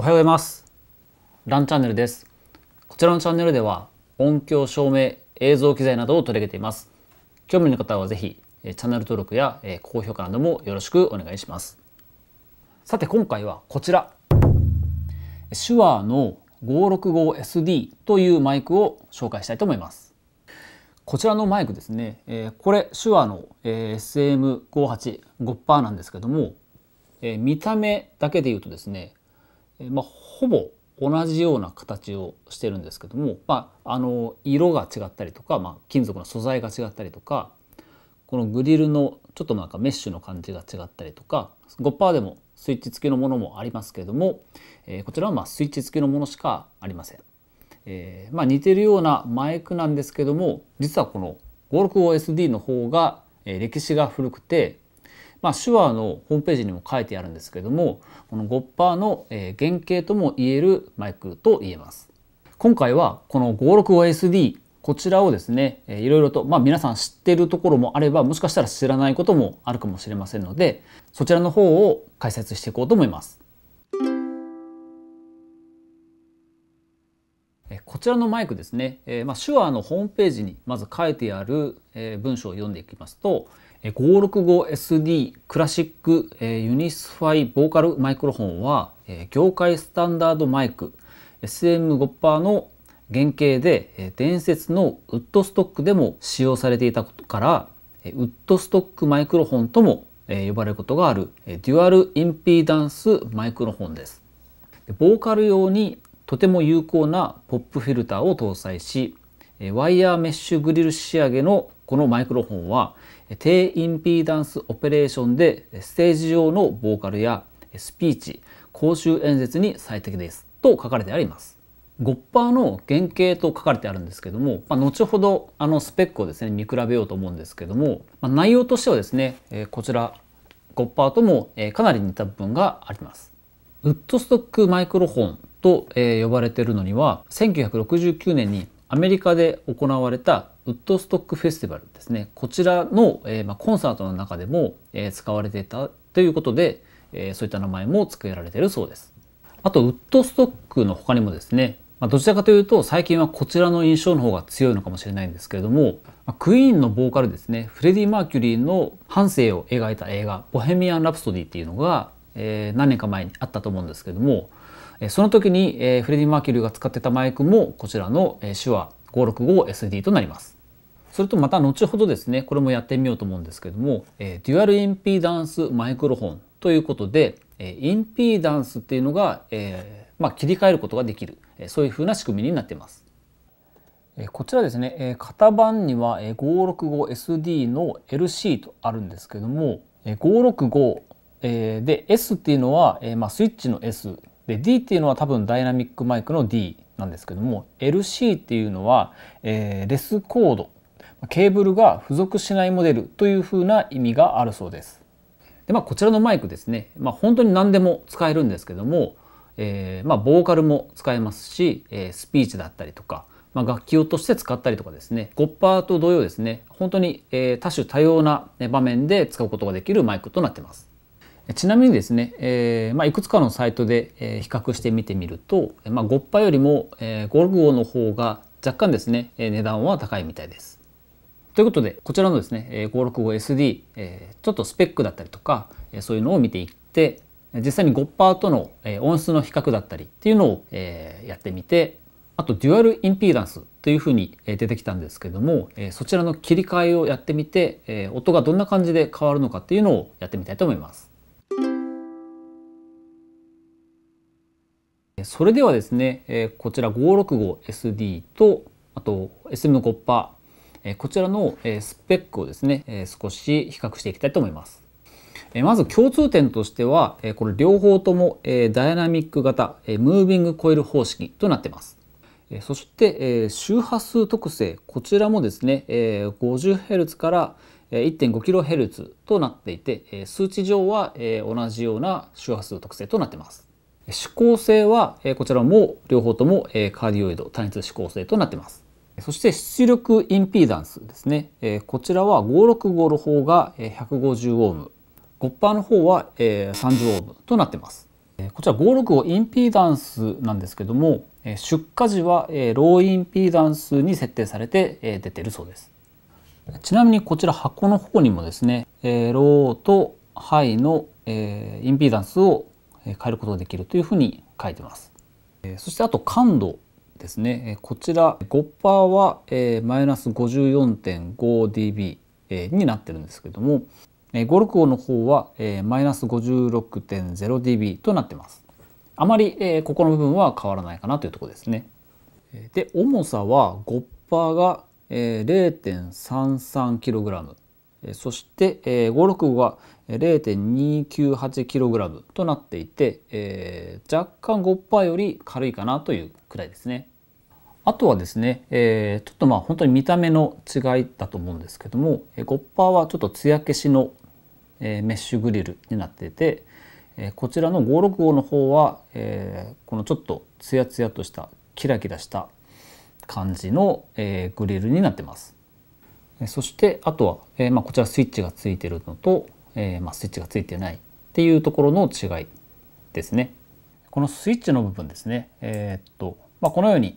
おはようございます。ランチャンネルです。こちらのチャンネルでは音響、照明、映像機材などを取り上げています。興味の方はぜひチャンネル登録や高評価などもよろしくお願いします。さて今回はこちら。手話の 565SD というマイクを紹介したいと思います。こちらのマイクですね、えこれ手話の、え SM585% なんですけども、え見た目だけで言うとですねまあ、ほぼ同じような形をしてるんですけども、まあ、あの色が違ったりとか、まあ、金属の素材が違ったりとかこのグリルのちょっとなんかメッシュの感じが違ったりとか5%でもスイッチ付きのものもありますけれども、えー、こちらはまスイッチ付きのものしかありません。えー、まあ、似てるようなマイクなんですけども実はこの 56OSD の方が、え歴史が古くてまあ、手話のホームページにも書いてあるんですけどもこのゴッパーの原型とも言えるマイクと言えます。今回はこの 565SD こちらをですねいろいろと、まあ、皆さん知ってるところもあればもしかしたら知らないこともあるかもしれませんのでそちらの方を解説していこうと思います。こちらのマイクですね、えまあ、手話のホームページにまず書いてある文章を読んでいきますと 565SD クラシックユニスファイボーカルマイクロフォンは業界スタンダードマイク SM5% の原型で伝説のウッドストックでも使用されていたことからウッドストックマイクロフォンとも呼ばれることがあるデュアルインピーダンスマイクロフォンですボーカル用にとても有効なポップフィルターを搭載しワイヤーメッシュグリル仕上げのこのマイクロフォンは低インピーダンスオペレーションでステージ上のボーカルやスピーチ公衆演説に最適ですと書かれてありますゴッパーの原型と書かれてあるんですけども、まあ、後ほどあのスペックをですね見比べようと思うんですけども、まあ、内容としてはですね、えこちらゴッパーとも、えかなり似た部分がありますウッドストックマイクロフォンと、え呼ばれているのには1969年にアメリカで行われたウッドストックフェスティバルですねこちらの、えー、まあ、コンサートの中でも、えー、使われていたということで、えー、そういった名前も付けられているそうですあとウッドストックの他にもですね、まあ、どちらかというと最近はこちらの印象の方が強いのかもしれないんですけれども、まあ、クイーンのボーカルですねフレディ・マーキュリーの半生を描いた映画「ボヘミアン・ラプソディ」っていうのが、え何年か前にあったと思うんですけどもその時に、えフレディ・マーキュリーが使ってたマイクもこちらの、え手話 565SD となります。それとまた後ほどですねこれもやってみようと思うんですけども、えデュアルインピーダンスマイクロフォンということで、えインピーダンスっていうのが、えまあ、切り替えることができる、えそういうふうな仕組みになっています。こちらですね型番には 565SD の LC とあるんですけども565で S っていうのはスイッチの S で D っていうのは多分ダイナミックマイクの D なんですけども LC っていうのは、えー、レスコードケーブルが付属しないモデルというふうな意味があるそうです。でまあ、こちらのマイクですね、まあ、本当に何でも使えるんですけども、えー、まあ、ボーカルも使えますし、えー、スピーチだったりとか、まあ、楽器用として使ったりとかですねゴッパーと同様ですね本当に、え多種多様な場面で使うことができるマイクとなってます。ちなみにですね、えー、まあ、いくつかのサイトで、えー、比較してみてみると、まあ、ゴッパよりも、えー、ゴルゴの方が若干ですね、え値段は高いみたいです。ということでこちらのですね、え 565SD、えちょっとスペックだったりとか、えそういうのを見ていって実際にゴッパーとの、え音質の比較だったりっていうのを、えやってみてあとデュアルインピーダンスというふうに出てきたんですけどもそちらの切り替えをやってみて音がどんな感じで変わるのかっていうのをやってみたいと思います。それではですね、えこちら 565SD とあと SM コッパー、えこちらの、えスペックをですね、え少し比較していきたいと思います。えまず共通点としては、えこれ両方とも、えダイナミック型、えムービングコイル方式となってます。えそして、え周波数特性こちらもですね、え 50Hz から 1.5kHz となっていて、え数値上は、え同じような周波数特性となってます。指向性はこちらも両方ともカーディオイド単一指向性となっていますそして出力インピーダンスですねこちらは565の方が150オーム5%の方は30オームとなっていますこちら565インピーダンスなんですけども出荷時はローインピーダンスに設定されて出てるそうですちなみにこちら箱の方にもですねローとハイのインピーダンスを変えることができるというふうに書いてます。そしてあと感度ですね。こちら5%はマイナス 54.5dB になってるんですけども、565の方はマイナス 56.0dB となってます。あまりここの部分は変わらないかなというところですね。で、重さは5%が 0.33kg。そして565が 0.298kg となっていて、えー、若干5%より軽いかなというくらいですね。あとはですね、えー、ちょっとまあ本当に見た目の違いだと思うんですけども5%はちょっと艶消しのメッシュグリルになっていてこちらの565の方は、えー、このちょっとツヤツヤとしたキラキラした感じの、えー、グリルになってます。そしてあとは、えーまあ、こちらスイッチがついてるのとえー、まあ、スイッチがついてないっていうところの違いですね。このスイッチの部分ですね、えー、っとまあ、このように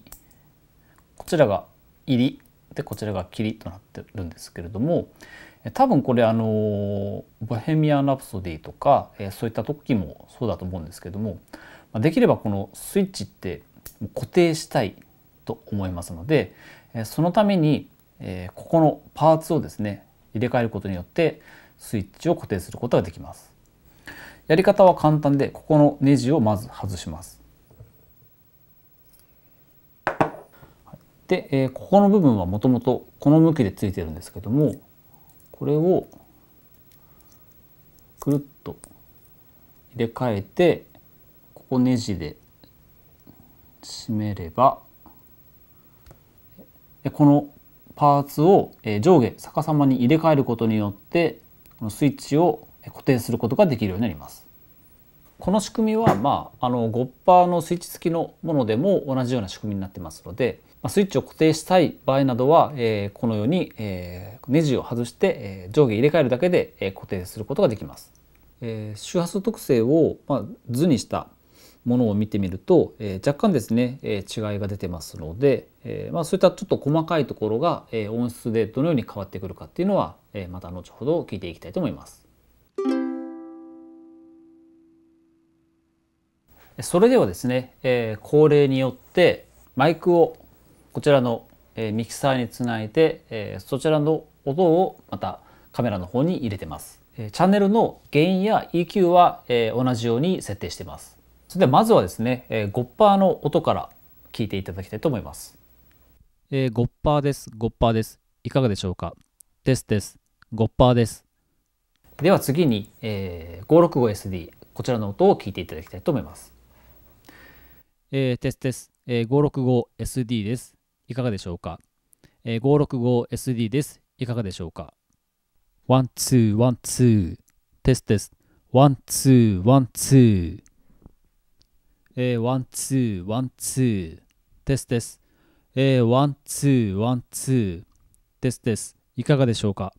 こちらが入りでこちらが切りとなってるんですけれども多分これあの「ボヘミアン・ラプソディ」とかそういった時もそうだと思うんですけどもできればこのスイッチって固定したいと思いますのでそのためにここのパーツをですね入れ替えることによってスイッチを固定することができます。やり方は簡単でここのネジをまず外します。で、えここの部分はもともとこの向きでついてるんですけどもこれをくるっと入れ替えてここネジで締めればこのパーツを上下逆さまに入れ替えることによってこのスイッチを固定することができるようになります。この仕組みは、まあ、あのゴッパーのスイッチ付きのものでも同じような仕組みになってますので、まスイッチを固定したい場合などは、えこのように、えネジを外して、え上下入れ替えるだけで、え固定することができます。え周波数特性を、ま図にしたものを見てみると、えー、若干ですね、えー、違いが出てますので、えーまあ、そういったちょっと細かいところが、えー、音質でどのように変わってくるかっていうのは、えー、また後ほど聞いていきたいと思います。それではですね、えー、恒例によってマイクをこちらのえミキサーにつないで、えー、そちらの音をまたカメラの方に入れてます。チャンネルの gain や EQ は、えー、同じように設定してます。それではまずはですね、えー、ゴッパーの音から聞いていただきたいと思います。えー、ゴッパーです。ゴッパーです。いかがでしょうかですです。ゴッパーです。では次に、えー、565SD こちらの音を聞いていただきたいと思います。えー、ですです。えー、565SD です。いかがでしょうか、えー、?565SD です。いかがでしょうかワンツーワンツー。テスです。ワンツーワンツー。えー、ワンツー、ワンツー、です、です。えー、ワンツー、ワンツー、です、です。いかがでしょうか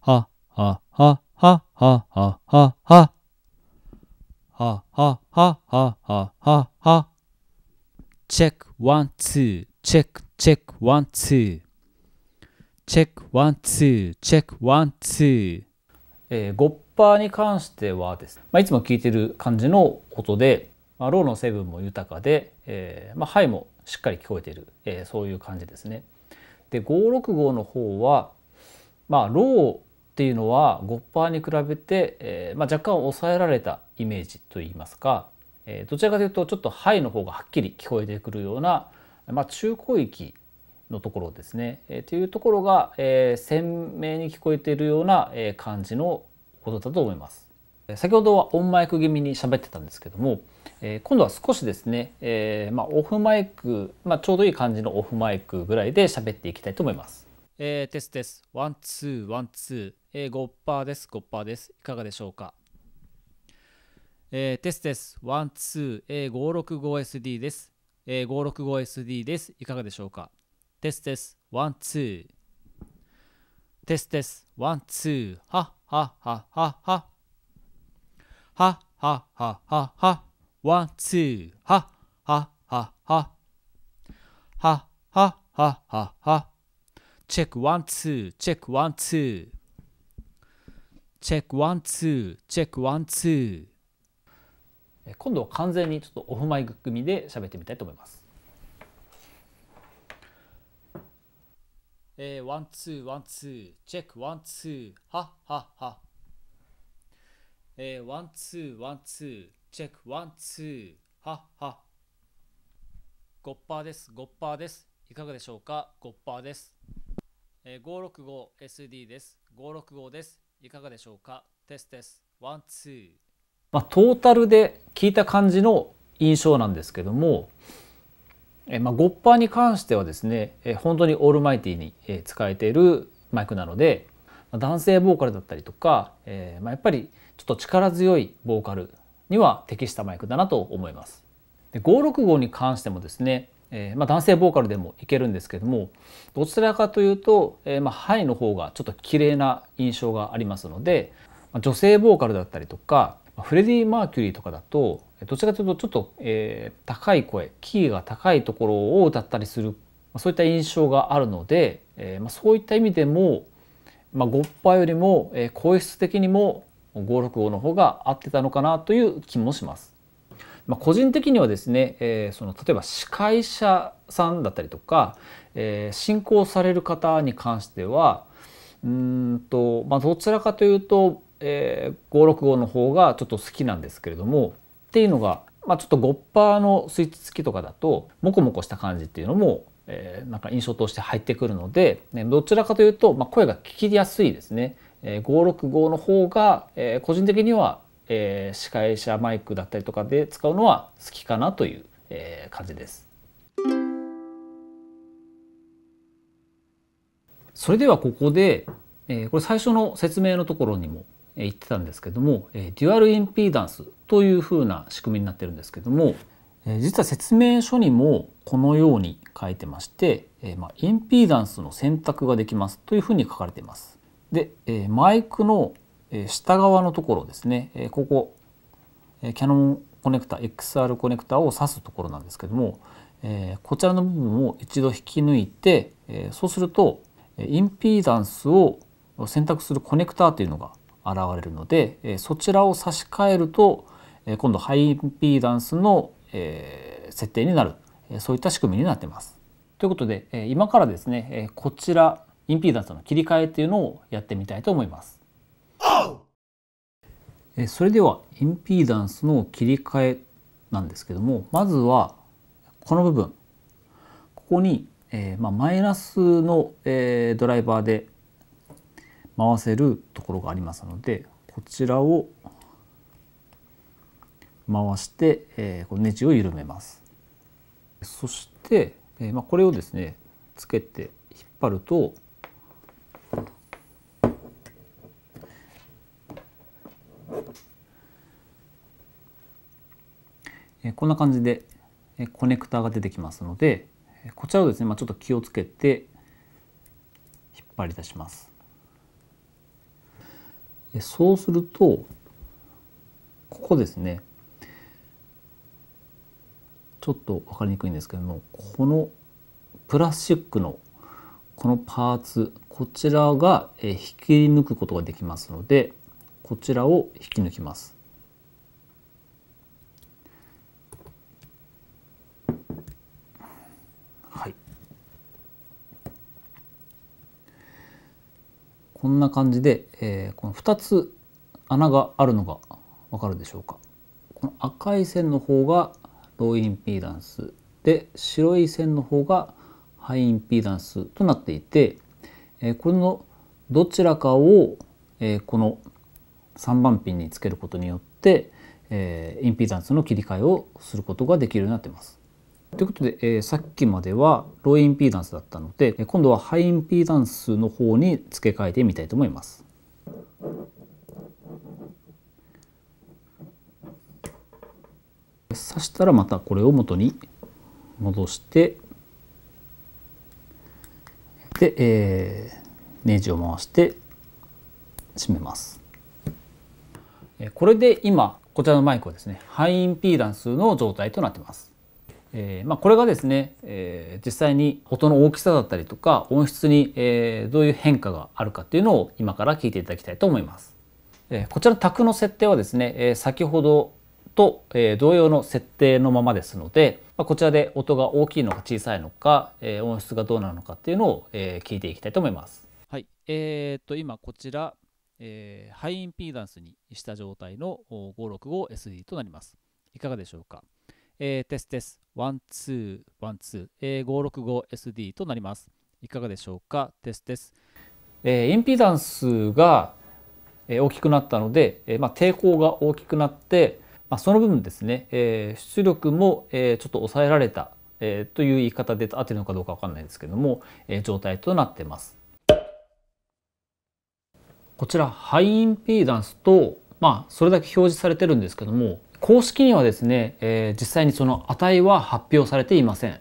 は、は、は、は、は、は、は、は、は、は、は、は、は、は、は、チェック、ワンツー、チェック、チェック、ワンツー。チェック、ワンツー、チェック、ワンツー。ー、ゴッパーに関してはですね、まあ、いつも聞いてる感じの音で、まあ、ローの成分も豊かで、えーまあ、ハイもしっかり聞こえている、えー、そういう感じですね。で565の方は、まあ、ローっていうのは5%に比べて、えーまあ、若干抑えられたイメージといいますか、えー、どちらかというとちょっとハイの方がはっきり聞こえてくるような、まあ、中高域のところですね、えー、というところが、えー、鮮明に聞こえているような、えー、感じのことだと思います。先ほどはオンマイク気味に喋ってたんですけども、え今度は少しですね、えまあ、オフマイク、まあ、ちょうどいい感じのオフマイクぐらいで喋っていきたいと思います。えー、テステス、ワンツーワンツー、えー、5パーです5パーです。いかがでしょうか。えー、テステス、ワンツー、えー、565SD です。えー、565SD です。いかがでしょうか。テステス、ワンツー。テステス、ワンツー。ははははは。はははははワンツーはははははははははチェックワンツーチェックワンツーチェックワンツーチェックワンツー今度は完全にちょっとオフマイク組で喋ってみたいと思います。えワンツーワンツーチェックワンツーはっはっはっえー、ワンツーワンツーチェックワンツーははゴッパーですゴッパーですいかがでしょうかゴッパーです、えー、565SD です565ですいかがでしょうかテスです。ワンツー。まあ、トータルで聞いた感じの印象なんですけども、えまあ、ゴッパーに関してはですね、え本当にオールマイティにえ使えているマイクなので、男性ボーカルだったりとか、えー、まあ、やっぱりちょっと力強いボーカルには適したマイクだなと思います。で565に関してもですね、えー、まあ、男性ボーカルでもいけるんですけどもどちらかというと、えー、まあ、ハイの方がちょっと綺麗な印象がありますので、まあ、女性ボーカルだったりとかフレディ・マーキュリーとかだとどちらかというとちょっと、えー、高い声キーが高いところを歌ったりするそういった印象があるので、えーまあ、そういった意味でもまあ、5波よりも、えー、効率的にも565の方が合ってたのかなという気もします。まあ、個人的にはですね、えー、その例えば司会者さんだったりとか、えー、進行される方に関してはうんと、まあ、どちらかというと、えー、565の方がちょっと好きなんですけれどもっていうのが、まあ、ちょっと5%のスイッチ付きとかだとモコモコした感じっていうのもえー、なんか印象として入ってくるので、ね、どちらかというと、まあ、声が聞きやすいですね。えー、565の方が、えー、個人的には、えー、司会者マイクだったりとかで使うのは好きかなという、えー、感じです。それではここで、えー、これ最初の説明のところにも言ってたんですけども、えー、デュアルインピーダンスというふうな仕組みになってるんですけども、実は説明書にもこのように書いてまして、えまインピーダンスの選択ができますというふうに書かれています。で、えマイクの下側のところですね、えここ、えキャノンコネクタ XR コネクタを挿すところなんですけども、えこちらの部分を一度引き抜いて、えそうするとインピーダンスを選択するコネクタというのが現れるので、えそちらを差し替えると、え今度ハイインピーダンスのえー、設定になるそういった仕組みになってます。ということで今からですねこちらインピーダンスの切り替えっていうのをやってみたいと思います。それではインピーダンスの切り替えなんですけどもまずはこの部分ここに、えー、まあ、マイナスの、えー、ドライバーで回せるところがありますのでこちらを回して、えー、このネジを緩めますそして、えーまあ、これをですねつけて引っ張るとこんな感じでコネクターが出てきますのでこちらをですね、まあ、ちょっと気をつけて引っ張り出します。そうするとここですねちょっと分かりにくいんですけどもこのプラスチックのこのパーツこちらが引き抜くことができますのでこちらを引き抜きます。はい、こんな感じで、えー、この2つ穴があるのがわかるでしょうか。この赤い線の方がローインピーダンスで白い線の方がハイインピーダンスとなっていてこれのどちらかをこの3番ピンにつけることによってインピーダンスの切り替えをすることができるようになっています。ということで、えさっきまではローインピーダンスだったので今度はハイインピーダンスの方に付け替えてみたいと思います。刺したらまたこれを元に戻してで、えー、ネジを回して締めます。これで今こちらのマイクはですねハイインピーダンスの状態となってます。えー、まあ、これがですね、えー、実際に音の大きさだったりとか音質に、えー、どういう変化があるかっていうのを今から聞いていただきたいと思います。えこちらの卓の設定はですね、え先ほどと、え同様の設定のままですので、まこちらで音が大きいのか小さいのか、え音質がどうなのかっていうのを、え聞いていきたいと思います。はい、えー、と今こちら、えー、ハイインピーダンスにした状態の 565SD となります。いかがでしょうか、えー、テステス、ワン、ツー、ワン、ツー、565SD となります。いかがでしょうかテステス。えー、インピーダンスが大きくなったので、えまあ、抵抗が大きくなって、まあ、その分ですね、えー、出力も、えー、ちょっと抑えられた、えー、という言い方で合ってるのかどうかわかんないんですけども、えー、状態となってます。こちらハイインピーダンスと、まあ、それだけ表示されてるんですけども公式にはですね、えー、実際にその値は発表されていません。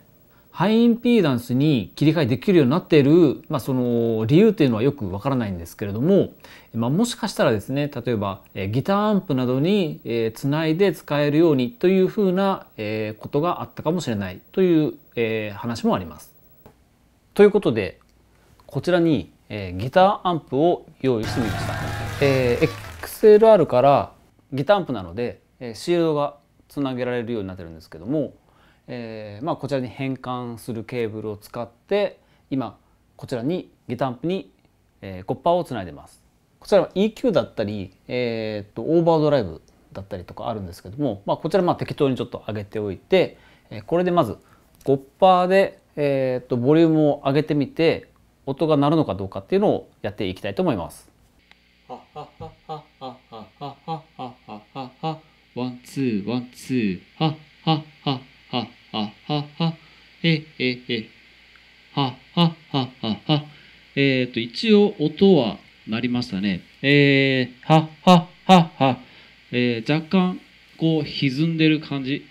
ハイインピーダンスに切り替えできるようになっている、まあ、その理由というのはよくわからないんですけれども、まあ、もしかしたらですね例えばギターアンプなどにつないで使えるようにというふうなことがあったかもしれないという話もあります。ということでこちらにギターアンプを用意してみました。えー、XLR からギターアンプなのでシールドがつなげられるようになってるんですけどもえー、まあ、こちらに変換するケーブルを使って今こちらに下タンプに、えー、コッパーをつないでます。こちらは EQ だったり、えー、っとオーバードライブだったりとかあるんですけども、まあ、こちらまあ適当にちょっと上げておいて、えこれでまずコッパーで、えー、っとボリュームを上げてみて音が鳴るのかどうかっていうのをやっていきたいと思います。ワンツーワンツーはははははははは、えええ、ははははは。えっ、ー、と、一応音は鳴りましたね。えー、はははは。えー、若干、こう、歪んでる感じ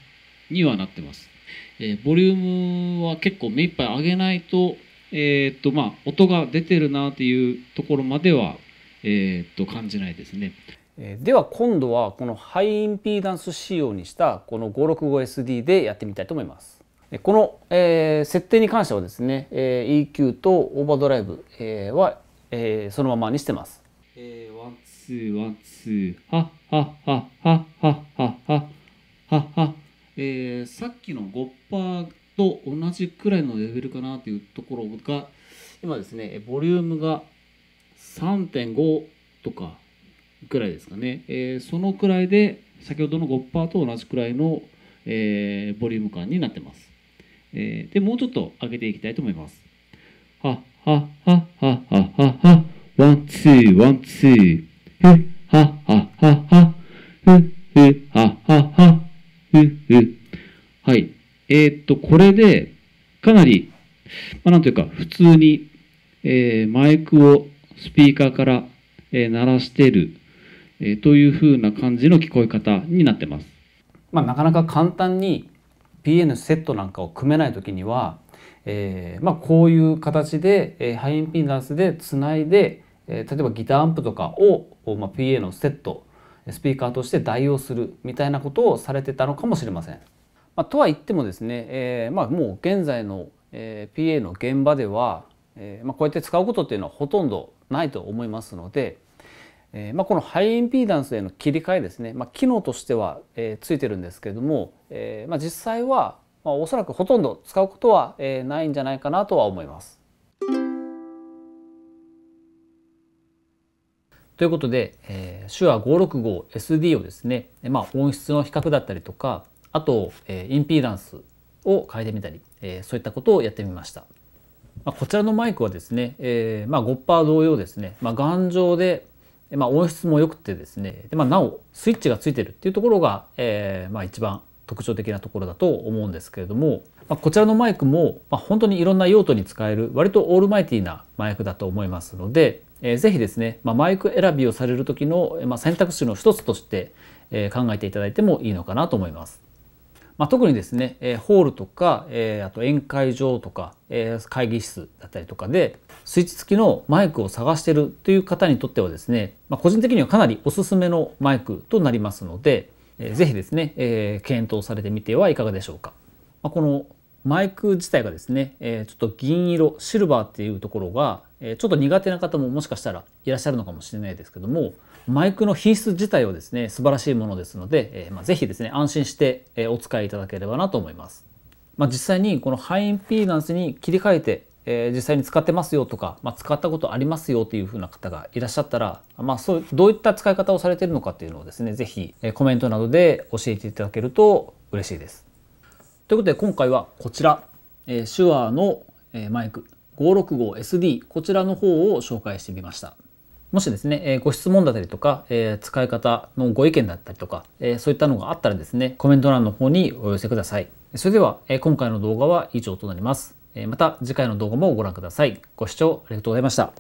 にはなってます。えー、ボリュームは結構目いっぱい上げないと、えっ、ー、と、まあ、音が出てるなっていうところまでは、えっ、ー、と、感じないですね。では今度はこのハイインピーダンス仕様にしたこの 565SD でやってみたいと思います。この、え設定に関してはですね、えー、EQ とオーバードライブ、えは、えそのままにしてます。えワンツーワンツーははははははははは、えー、さっきの5%と同じくらいのレベルかなというところが今ですねボリュームが3.5とかくらいですかね、えー、そのくらいで先ほどの5%と同じくらいの、えー、ボリューム感になってます、えー、でもうちょっと上げていきたいと思いますはははははははワンツーワンツーはははははははいえー、っとこれでかなり、まあ、なんというか普通に、えー、マイクをスピーカーから、えー、鳴らしているえー、というふうな感じの聞こえ方になってます。まあ、なかなか簡単に PN セットなんかを組めない時には、えー、まあ、こういう形で、えー、ハイインピーダンスでつないで、え例えばギターアンプとかを、まあ、PA のセットスピーカーとして代用するみたいなことをされてたのかもしれません。まあ、とは言ってもですね、えまあ、もう現在の、え PA の現場では、えまこうやって使うことっていうのはほとんどないと思いますので、えー、まあ、このハイインピーダンスへの切り替えですね、まあ、機能としては、えー、ついてるんですけれども、えー、まあ、実際は、まあ、おそらくほとんど使うことは、えないんじゃないかなとは思います。ということで、えー、手話 565SD をですね、まあ、音質の比較だったりとかあと、えインピーダンスを変えてみたり、えそういったことをやってみました。まあ、こちらのマイクはですね、えまあ、ゴッパー同様ですね、ま頑丈ででまあ、音質も良くてですねで、まあ、なおスイッチがついてるっていうところが、えーまあ、一番特徴的なところだと思うんですけれども、まあ、こちらのマイクも、まあ、本当にいろんな用途に使える割とオールマイティーなマイクだと思いますので、えー、ぜひですね、まあ、マイク選びをされる時の、まあ、選択肢の一つとして、えー、考えていただいてもいいのかなと思います。まあ、特にですね、えー、ホールとか、えー、あと宴会場とか、えー、会議室だったりとかでスイッチ付きのマイクを探してるという方にとってはですね、まあ、個人的にはかなりおすすめのマイクとなりますので、えー、ぜひですね、えー、検討されてみてはいかがでしょうか。まあ、このマイク自体がですね、えちょっと銀色シルバーっていうところが、えちょっと苦手な方ももしかしたらいらっしゃるのかもしれないですけども、マイクの品質自体はですね素晴らしいものですので、えーまあ、ぜひですね安心して、えー、お使いいただければなと思います。まあ、実際にこのハイインピーダンスに切り替えて、えー、実際に使ってますよとか、まあ、使ったことありますよというふうな方がいらっしゃったら、まあ、そうどういった使い方をされているのかっていうのをですね是非、えー、コメントなどで教えていただけると嬉しいです。ということで今回はこちら、えー、手話の、えー、マイク 565SD こちらの方を紹介してみました。もしですね、えご質問だったりとか、え使い方のご意見だったりとか、えそういったのがあったらですね、コメント欄の方にお寄せください。それでは、え今回の動画は以上となります。また次回の動画もご覧ください。ご視聴ありがとうございました。